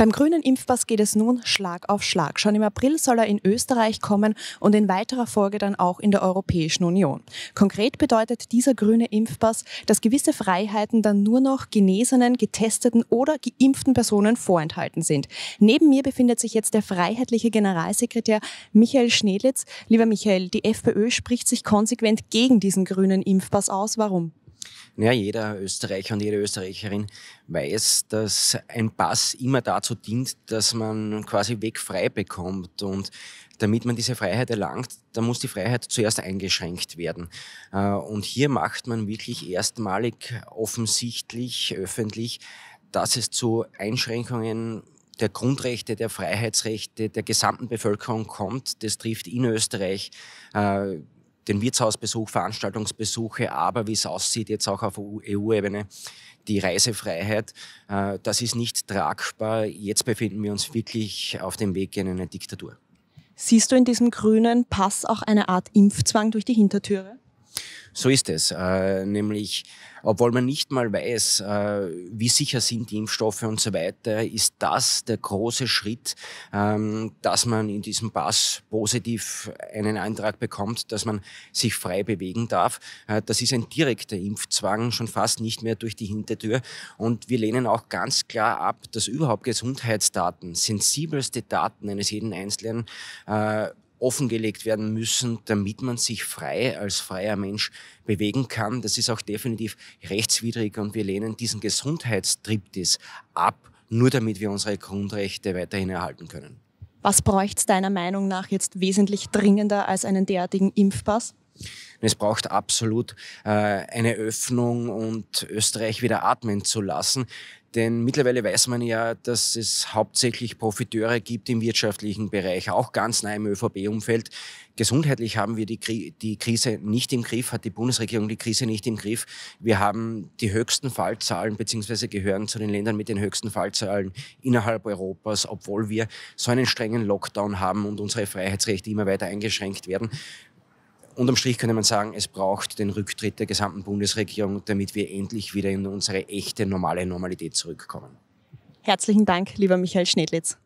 Beim grünen Impfpass geht es nun Schlag auf Schlag. Schon im April soll er in Österreich kommen und in weiterer Folge dann auch in der Europäischen Union. Konkret bedeutet dieser grüne Impfpass, dass gewisse Freiheiten dann nur noch genesenen, getesteten oder geimpften Personen vorenthalten sind. Neben mir befindet sich jetzt der freiheitliche Generalsekretär Michael Schnedlitz. Lieber Michael, die FPÖ spricht sich konsequent gegen diesen grünen Impfpass aus. Warum? Naja, jeder Österreicher und jede Österreicherin weiß, dass ein Pass immer dazu dient, dass man quasi Weg frei bekommt. Und damit man diese Freiheit erlangt, da muss die Freiheit zuerst eingeschränkt werden. Äh, und hier macht man wirklich erstmalig offensichtlich, öffentlich, dass es zu Einschränkungen der Grundrechte, der Freiheitsrechte der gesamten Bevölkerung kommt. Das trifft in Österreich äh, den Wirtshausbesuch, Veranstaltungsbesuche, aber wie es aussieht jetzt auch auf EU-Ebene, die Reisefreiheit, äh, das ist nicht tragbar. Jetzt befinden wir uns wirklich auf dem Weg in eine Diktatur. Siehst du in diesem grünen Pass auch eine Art Impfzwang durch die Hintertüre? So ist es. Äh, nämlich, obwohl man nicht mal weiß, äh, wie sicher sind die Impfstoffe und so weiter, ist das der große Schritt, ähm, dass man in diesem Pass positiv einen Antrag bekommt, dass man sich frei bewegen darf. Äh, das ist ein direkter Impfzwang, schon fast nicht mehr durch die Hintertür. Und wir lehnen auch ganz klar ab, dass überhaupt Gesundheitsdaten, sensibelste Daten eines jeden Einzelnen, äh, offengelegt werden müssen, damit man sich frei als freier Mensch bewegen kann. Das ist auch definitiv rechtswidrig und wir lehnen diesen Gesundheitstriptis ab, nur damit wir unsere Grundrechte weiterhin erhalten können. Was bräuchte es deiner Meinung nach jetzt wesentlich dringender als einen derartigen Impfpass? Es braucht absolut äh, eine Öffnung und Österreich wieder atmen zu lassen. Denn mittlerweile weiß man ja, dass es hauptsächlich Profiteure gibt im wirtschaftlichen Bereich, auch ganz nah im ÖVP-Umfeld. Gesundheitlich haben wir die, die Krise nicht im Griff, hat die Bundesregierung die Krise nicht im Griff. Wir haben die höchsten Fallzahlen, bzw. gehören zu den Ländern mit den höchsten Fallzahlen innerhalb Europas, obwohl wir so einen strengen Lockdown haben und unsere Freiheitsrechte immer weiter eingeschränkt werden. Unterm Strich könnte man sagen, es braucht den Rücktritt der gesamten Bundesregierung, damit wir endlich wieder in unsere echte normale Normalität zurückkommen. Herzlichen Dank, lieber Michael Schnedlitz.